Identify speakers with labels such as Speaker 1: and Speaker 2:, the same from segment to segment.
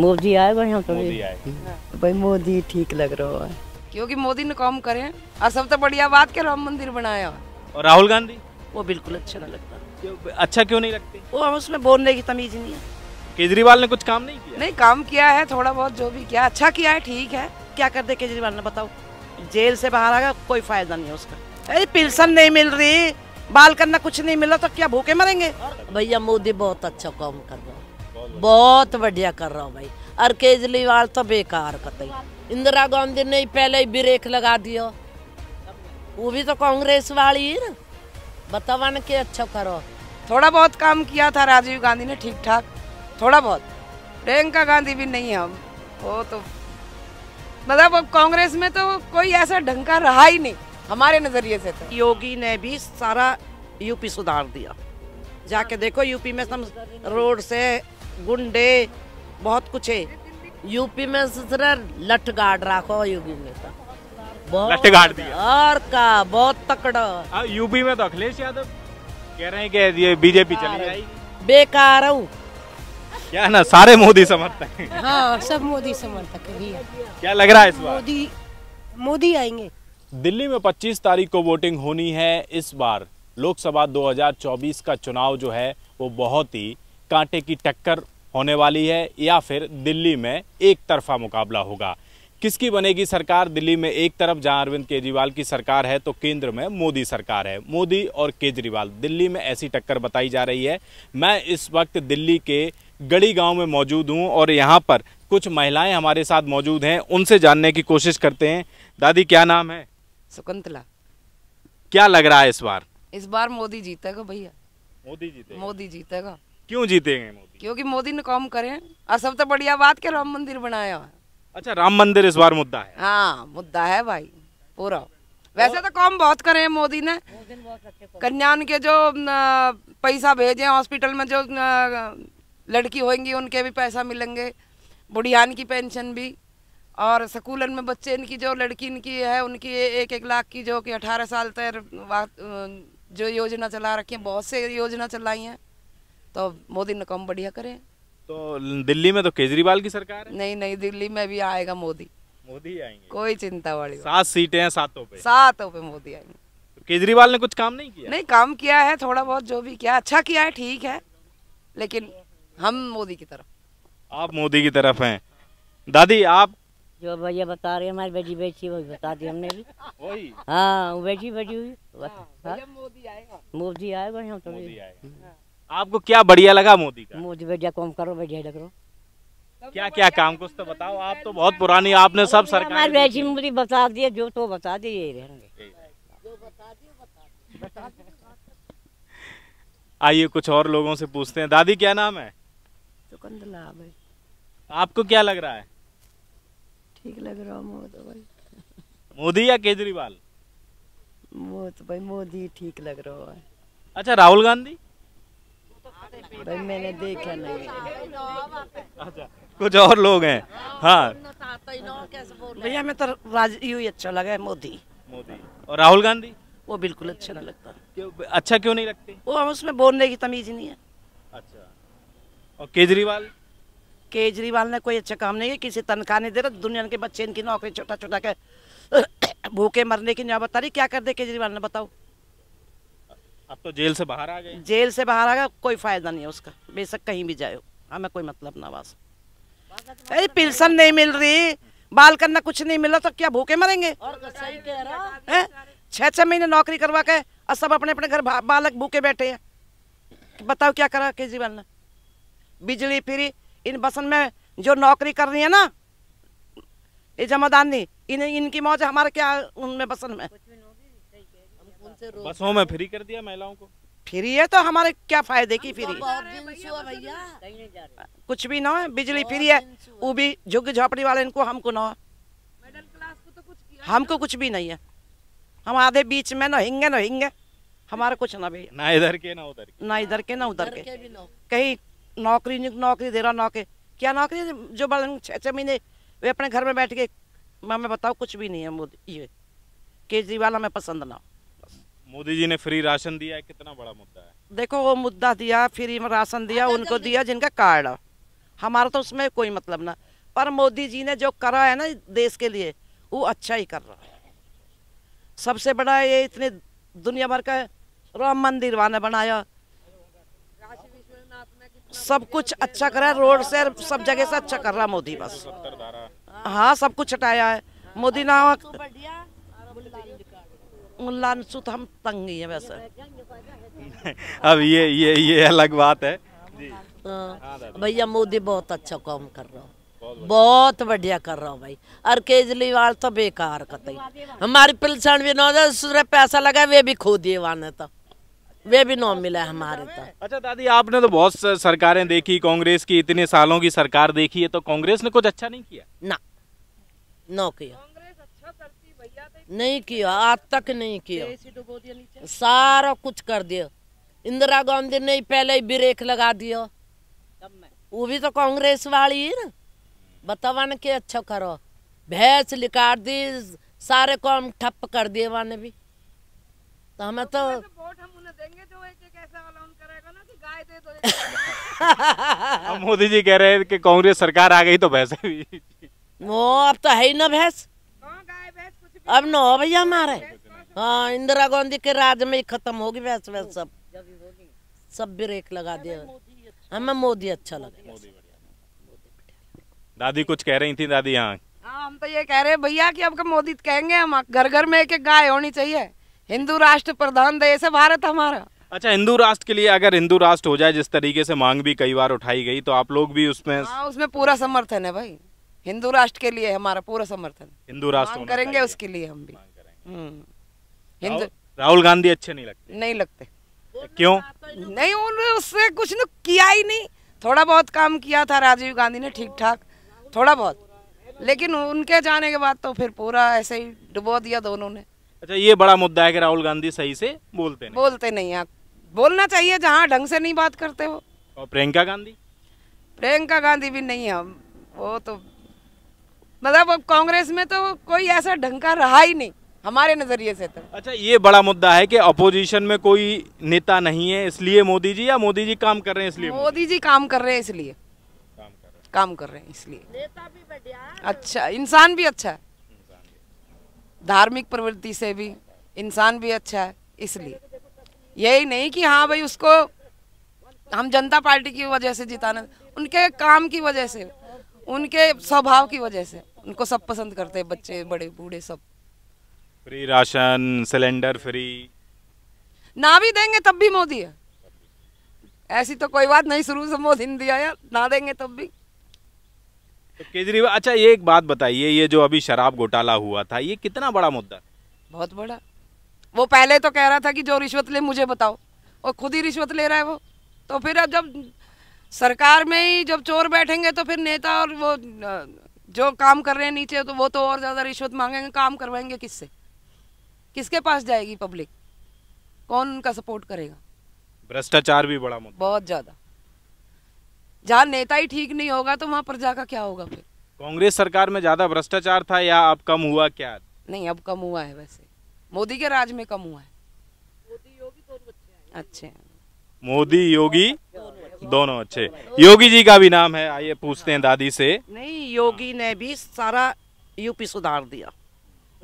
Speaker 1: मोदी आएगा यहाँ कभी भाई मोदी ठीक लग रहा है
Speaker 2: क्योंकि मोदी ने काम करे और सबसे बढ़िया बात के राम मंदिर बनाया
Speaker 3: और राहुल गांधी वो बिल्कुल अच्छा नहीं लगता क्यों, अच्छा क्यों नहीं लगती
Speaker 2: वो हम उसमें बोलने की तमीज नहीं है
Speaker 3: केजरीवाल ने कुछ काम नहीं
Speaker 2: किया नहीं
Speaker 4: काम किया है थोड़ा बहुत जो भी किया अच्छा किया है ठीक है क्या कर दे केजरीवाल ने बताओ जेल से बाहर आ गया कोई फायदा नहीं है उसका अरे पेंशन नहीं मिल रही बाल करना कुछ नहीं मिला तो क्या भूखे मरेंगे भैया मोदी बहुत अच्छा काम कर रहा है बहुत बढ़िया कर रहा हूँ भाई और केजरीवाल तो बेकार कतई इंदिरा गांधी ने पहले ही ब्रेक लगा दियो वो भी तो कांग्रेस वाली ही ना बतावन के अच्छा
Speaker 2: करो थोड़ा बहुत काम किया था राजीव गांधी ने ठीक ठाक थोड़ा बहुत प्रियंका गांधी भी नहीं है वो तो मतलब अब कांग्रेस में तो कोई ऐसा
Speaker 4: ढंग का रहा ही नहीं हमारे नज़रिए से तो योगी ने भी सारा यूपी सुधार दिया जाके देखो यूपी में सब रोड से गुंडे बहुत कुछ है यूपी में ससुरा लठ गाड़ रखो यूपी में तो बहुत और का बहुत तकड़ा
Speaker 3: यूपी हाँ, में तो अखिलेश यादव कह रहे हैं कि ये बीजेपी चली जाएगी
Speaker 1: बेकार हूँ
Speaker 3: क्या ना सारे मोदी समर्थक
Speaker 1: हाँ सब मोदी समर्थक
Speaker 3: क्या लग रहा है इस बार मोदी मोदी आएंगे दिल्ली में 25 तारीख को वोटिंग होनी है इस बार लोकसभा 2024 का चुनाव जो है वो बहुत ही कांटे की टक्कर होने वाली है या फिर दिल्ली में एक तरफा मुकाबला होगा किसकी बनेगी सरकार दिल्ली में एक तरफ जहां अरविंद केजरीवाल की सरकार है तो केंद्र में मोदी सरकार है मोदी और केजरीवाल दिल्ली में ऐसी टक्कर बताई जा रही है मैं इस वक्त दिल्ली के गड़ी गांव में मौजूद हूं और यहां पर कुछ महिलाएं हमारे साथ मौजूद हैं उनसे जानने की कोशिश करते हैं दादी क्या नाम है सुकंतला क्या लग रहा है इस बार
Speaker 2: इस बार मोदी जीतेगा भैया मोदी जीतेगा मोदी जीतेगा
Speaker 3: क्यों जीतेंगे मोदी
Speaker 2: क्योंकि मोदी ने काम करे और सबसे बढ़िया बात के राम मंदिर बनाया अच्छा राम मंदिर इस बार मुद्दा है हाँ मुद्दा है भाई पूरा वैसे तो काम बहुत करे हैं मोदी ने कन्यान के जो पैसा भेजे हॉस्पिटल में जो लड़की होंगी उनके भी पैसा मिलेंगे बुढ़ियान की पेंशन भी और स्कूलन में बच्चे इनकी जो लड़की इनकी है उनकी एक एक लाख की जो कि अठारह साल तक जो योजना चला रखी है बहुत से योजना चलाई हैं तो मोदी ने काम बढ़िया करे
Speaker 3: तो दिल्ली में तो केजरीवाल की सरकार
Speaker 2: है नहीं नहीं दिल्ली में भी आएगा मोदी मोदी आएंगे कोई चिंता वाली
Speaker 3: सात सीटें हैं सातों पे
Speaker 2: सातों पे मोदी आएंगे
Speaker 3: तो केजरीवाल ने कुछ काम नहीं किया नहीं
Speaker 2: काम किया है थोड़ा बहुत जो भी किया अच्छा किया है ठीक है लेकिन हम मोदी की तरफ
Speaker 3: आप मोदी की तरफ है दादी आप
Speaker 1: जो भैया बता रहे हमारी बेटी बेची वही बता दी हमने भी
Speaker 3: वही हाँ बेची बेची हुई हाँ, हाँ। मोदी आएगा मोदी आएगा हम तो मोदी आएगा हाँ। आपको क्या बढ़िया लगा मोदी का मोदी बढ़िया काम करो बढ़िया लग रो क्या क्या काम कुछ तो बताओ आप तो बहुत पुरानी आपने सब सरकार वैसी बता दिए जो तो बता दिए रहेंगे आइए कुछ और लोगों से पूछते हैं दादी क्या नाम है आपको क्या लग रहा है ठीक लग रहा मोदी भाई मोदी या केजरीवाल
Speaker 1: मोदी भाई मोदी ठीक लग रहा है
Speaker 3: अच्छा राहुल गांधी
Speaker 4: भाई मैंने देखा नहीं
Speaker 3: अच्छा, कुछ और लोग हैं हाँ
Speaker 4: भैया मैं तो राजीव ही अच्छा लगा है मोदी मोदी और राहुल गांधी वो बिल्कुल अच्छा नहीं लगता क्यों अच्छा क्यों नहीं लगते वो हम उसमें बोलने की तमीज नहीं है अच्छा
Speaker 3: और केजरीवाल
Speaker 4: केजरीवाल ने कोई अच्छा काम नहीं है किसी तनख्वाह नहीं दे रहा दुनिया के बच्चे इनकी नौकरी छोटा छोटा के भूखे मरने की न्याय बता रही क्या कर दे केजरीवाल ने बताओ
Speaker 3: अब तो जेल से बाहर आ गए
Speaker 4: जेल से बाहर आ गया कोई फायदा नहीं है उसका बेशक कहीं भी जाए हमें कोई मतलब ना वास अरे पेंशन नहीं मिल रही बाल करना कुछ नहीं मिला तो क्या भूखे मरेंगे छह छह महीने नौकरी करवा के और सब अपने अपने घर बालक भूखे बैठे हैं बताओ क्या करा केजरीवाल ने बिजली फ्री इन बसन में जो नौकरी कर रही है ना ये जमादानी इन इनकी मौज हमारे क्या उनमें बसन में
Speaker 3: बसों में फ्री कर दिया महिलाओं को
Speaker 4: फ्री है तो हमारे क्या फायदे की फ्री भैया कुछ भी ना है बिजली फ्री है वो भी झुग झोपड़ी वाले इनको हमको ना तो हमको कुछ भी नहीं है हम आधे बीच में ना हिंगे ना हिंगे हमारा कुछ ना भी
Speaker 3: ना इधर के ना उधर के
Speaker 4: ना इधर के ना उधर के कहीं नौकरी नौकरी दे रहा नौके क्या नौकरी जो बड़े छह महीने वे अपने घर में बैठ के मैं बताओ कुछ भी नहीं है मोदी ये केजरीवाल हमें पसंद ना हो
Speaker 3: मोदी जी ने फ्री राशन दिया है कितना बड़ा मुद्दा
Speaker 4: है देखो वो मुद्दा दिया फ्री राशन दिया उनको दिया जिनका कार्ड हमारा तो उसमें कोई मतलब ना पर मोदी जी ने जो करा है ना देश के लिए वो अच्छा ही कर रहा है सबसे बड़ा ये इतने दुनिया भर का राम मंदिर वाने बनाया सब कुछ अच्छा करा रोड से सब जगह से अच्छा कर रहा मोदी बस हाँ सब कुछ हटाया है मोदी ना हाँ, लानसुत हम तंग ही है वैसे
Speaker 3: अब ये ये ये अलग बात है
Speaker 4: हाँ। हाँ, भैया मोदी बहुत अच्छा काम कर रहा हूँ बहुत बढ़िया कर रहा हूँ भाई और केजरीवाल तो बेकार कतई हमारी पिलसन भी नौ पैसा लगा वे भी खो दिए वाने तो वे भी नौ मिला हमारे तो
Speaker 3: अच्छा दादी आपने तो बहुत सरकारें देखी कांग्रेस की इतने सालों की सरकार देखी है तो कांग्रेस ने कुछ अच्छा नहीं किया ना नौ किया
Speaker 4: नहीं किया आज तक नहीं किया तो तो सारा कुछ कर दिया इंदिरा गांधी ने पहले ही ब्रेक लगा दिया वो भी तो कांग्रेस वाली है ना बतावा ने के अच्छा करो भैंस लिखा दी सारे काम ठप कर दिए वाने भी तो हमें तो
Speaker 3: मोदी जी कह रहे हैं कि कांग्रेस सरकार आ गई तो भैंस
Speaker 4: वो अब तो है ही ना भैंस अब नौ भैया हमारे हाँ इंदिरा गांधी के राज में ही खत्म होगी वैसे वैसे सब सब ब्रेक लगा दिया हमें मोदी अच्छा लगे
Speaker 3: दादी कुछ कह रही थी दादी यहाँ
Speaker 4: हाँ, हम तो ये कह रहे हैं भैया कि अब मोदी कहेंगे हम घर घर
Speaker 2: में एक एक गाय होनी चाहिए हिंदू राष्ट्र प्रधान देश है भारत हमारा
Speaker 3: अच्छा हिंदू राष्ट्र के लिए अगर हिंदू राष्ट्र हो जाए जिस तरीके से मांग भी कई बार उठाई गई तो आप लोग भी उसमें आ, हाँ,
Speaker 2: उसमें पूरा समर्थन है भाई हिंदू राष्ट्र के लिए हमारा पूरा समर्थन
Speaker 3: हिंदू राष्ट्र करेंगे
Speaker 2: उसके लिए हम भी
Speaker 3: हम्म। हिंदू राहुल गांधी अच्छे नहीं लगते नहीं लगते क्यों
Speaker 2: नहीं उन्होंने उससे कुछ न किया ही नहीं थोड़ा बहुत काम किया था राजीव गांधी ने ठीक ठाक थोड़ा बहुत लेकिन उनके जाने के बाद तो फिर पूरा ऐसे ही डुबो दिया दोनों ने
Speaker 3: अच्छा ये बड़ा मुद्दा है कि राहुल गांधी सही से बोलते नहीं
Speaker 2: बोलते नहीं आप बोलना चाहिए जहाँ ढंग से नहीं बात करते वो
Speaker 3: और प्रियंका गांधी
Speaker 2: प्रियंका गांधी भी नहीं है वो तो मतलब अब कांग्रेस में तो कोई ऐसा ढंग का रहा ही नहीं हमारे नजरिए से तो अच्छा
Speaker 3: ये बड़ा मुद्दा है कि अपोजिशन में कोई नेता नहीं है इसलिए मोदी जी या मोदी जी काम कर रहे हैं इसलिए
Speaker 2: मोदी जी काम कर रहे हैं इसलिए काम
Speaker 3: कर रहे हैं इसलिए
Speaker 2: अच्छा इंसान भी अच्छा है धार्मिक प्रवृत्ति से भी इंसान भी अच्छा है इसलिए यही नहीं कि हाँ भाई उसको हम जनता पार्टी की वजह से जिताना उनके काम की वजह से उनके स्वभाव की वजह से उनको सब पसंद करते हैं बच्चे बड़े बूढ़े सब
Speaker 3: फ्री राशन सिलेंडर फ्री
Speaker 2: ना भी देंगे तब भी मोदी है ऐसी तो कोई बात नहीं शुरू से मोदी ने दिया ना देंगे तब भी
Speaker 3: तो केजरीवाल अच्छा ये एक बात बताइए ये जो अभी शराब घोटाला हुआ था ये कितना बड़ा मुद्दा
Speaker 2: बहुत बड़ा वो पहले तो कह रहा था कि जो रिश्वत ले मुझे बताओ और खुद ही रिश्वत ले रहा है वो तो फिर अब जब सरकार में ही जब चोर बैठेंगे तो फिर नेता और वो जो काम कर रहे हैं नीचे तो वो तो और ज़्यादा रिश्वत मांगेंगे काम करवाएंगे किससे किसके पास जाएगी पब्लिक कौन उनका सपोर्ट करेगा
Speaker 3: भ्रष्टाचार भी बड़ा मुद्दा
Speaker 2: बहुत ज़्यादा जहाँ नेता ही ठीक नहीं होगा तो वहाँ प्रजा का क्या होगा फिर
Speaker 3: कांग्रेस सरकार में ज़्यादा भ्रष्टाचार था या अब कम हुआ क्या
Speaker 2: नहीं अब कम हुआ है वैसे मोदी के राज में कम हुआ है
Speaker 4: मोदी योगी
Speaker 3: दोनों अच्छे मोदी योगी दोनों अच्छे योगी जी का भी नाम है आइए पूछते हैं दादी से
Speaker 4: नहीं योगी ने भी सारा यूपी सुधार दिया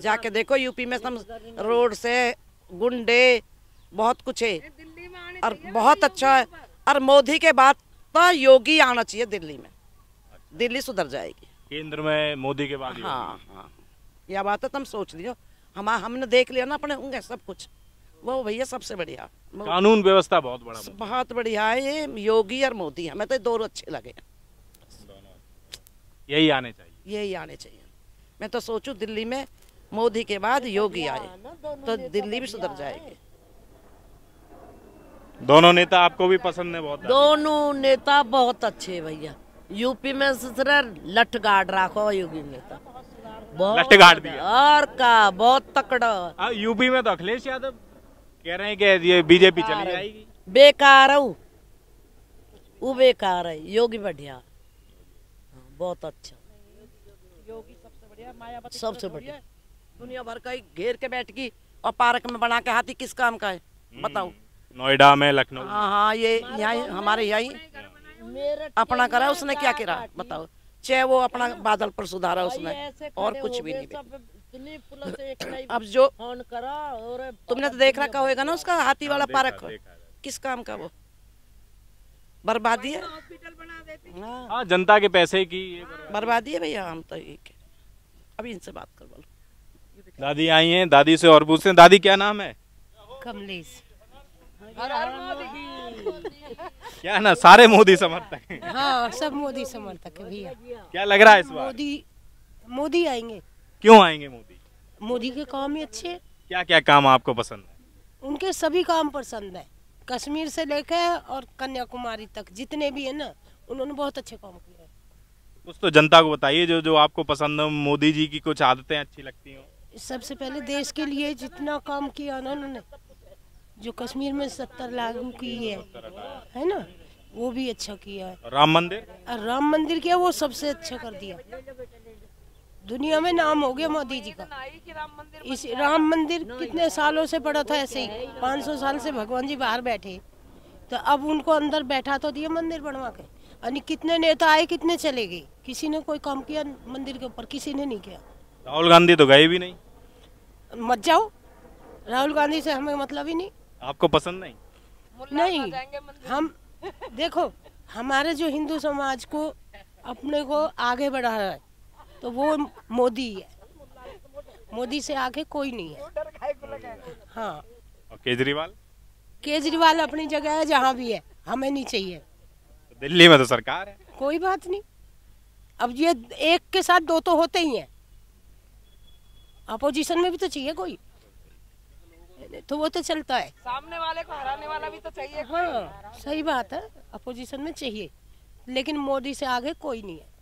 Speaker 4: जाके देखो यूपी में सब रोड से गुंडे बहुत कुछ है और बहुत अच्छा है और मोदी के बाद तो योगी आना चाहिए दिल्ली में दिल्ली सुधर
Speaker 3: जाएगी केंद्र में मोदी के बाद हाँ हाँ
Speaker 4: यह बात है तो तुम सोच लियो हम हमने देख लिया ना अपने होंगे सब कुछ वो भैया सबसे बढ़िया
Speaker 3: कानून व्यवस्था बहुत बड़ा
Speaker 4: बहुत बढ़िया है ये योगी और मोदी हमें तो दोनों अच्छे लगे यही आने चाहिए यही आने चाहिए मैं तो सोचू दिल्ली में मोदी के बाद तो योगी आए तो दिल्ली भी सुधर जाएगी
Speaker 3: दोनों नेता आपको भी पसंद है बहुत
Speaker 4: दोनों नेता बहुत अच्छे भैया यूपी में सुधर लठ गाड़ राखो योगी नेता बहुत दिया और का बहुत
Speaker 3: तकड़ा यूपी में तो अखिलेश यादव कह रहे हैं कि ये बीजेपी चली जाएगी
Speaker 4: बेकार है वो बेकार है योगी बढ़िया हाँ, बहुत अच्छा योगी सबसे बढ़िया मायावती सबसे बढ़िया दुनिया भर का ही घेर के बैठ गई और पार्क में बना के हाथी किस काम का है हम्म, बताओ
Speaker 3: नोएडा में लखनऊ हाँ
Speaker 4: हाँ ये यहाँ हमारे यही अपना करा उसने क्या करा बताओ चाहे वो अपना बादल पर सुधारा उसने और कुछ भी नहीं अब जो फोन करा और तुमने तो देख रखा होगा ना उसका हाथी वाला हाँ, पार्क किस काम का वो बर्बादी है हाँ,
Speaker 3: हाँ जनता के पैसे की
Speaker 4: बर्बादी है भैया हम तो एक अभी इनसे बात कर
Speaker 3: बोलो दादी आई हैं दादी से और पूछते हैं दादी क्या नाम है कमलेश क्या ना सारे मोदी समर्थक हैं
Speaker 1: हाँ सब मोदी समर्थक है भैया
Speaker 3: क्या लग रहा है इस बार
Speaker 1: मोदी मोदी आएंगे
Speaker 3: क्यों आएंगे मोदी
Speaker 1: मोदी के काम ही अच्छे
Speaker 3: क्या क्या काम आपको पसंद
Speaker 1: है उनके सभी काम पसंद है कश्मीर से लेकर और कन्याकुमारी तक जितने भी है ना उन्होंने बहुत अच्छे काम किए हैं
Speaker 3: कुछ तो जनता को बताइए जो जो आपको पसंद है मोदी जी की कुछ आदतें अच्छी लगती हूँ
Speaker 1: सबसे पहले देश के लिए जितना काम किया ना उन्होंने जो कश्मीर में सत्तर लागू की है है ना वो भी अच्छा किया है
Speaker 3: राम मंदिर
Speaker 1: राम मंदिर क्या वो सबसे अच्छा कर दिया दुनिया में नाम हो गया मोदी जी का इस राम मंदिर कितने सालों से पड़ा था ऐसे ही 500 साल से भगवान जी बाहर बैठे तो अब उनको अंदर बैठा तो दिया मंदिर बनवा के यानी कितने नेता आए कितने चले गए किसी ने कोई काम किया मंदिर के ऊपर किसी ने नहीं किया
Speaker 3: राहुल गांधी तो गए भी नहीं
Speaker 1: मत जाओ राहुल गांधी से हमें मतलब ही नहीं आपको पसंद नहीं नहीं हम देखो हमारे जो हिंदू समाज को अपने को आगे बढ़ा रहा है तो वो मोदी है मोदी से आगे कोई नहीं है हाँ केजरीवाल केजरीवाल अपनी जगह है जहाँ भी है हमें नहीं चाहिए तो
Speaker 3: दिल्ली में तो सरकार है
Speaker 1: कोई बात नहीं अब ये एक के साथ दो तो होते ही हैं अपोजिशन में भी तो चाहिए कोई तो वो तो चलता है
Speaker 2: सामने वाले को हराने वाला भी तो चाहिए
Speaker 1: हाँ सही बात है अपोजिशन में चाहिए लेकिन मोदी से आगे कोई नहीं है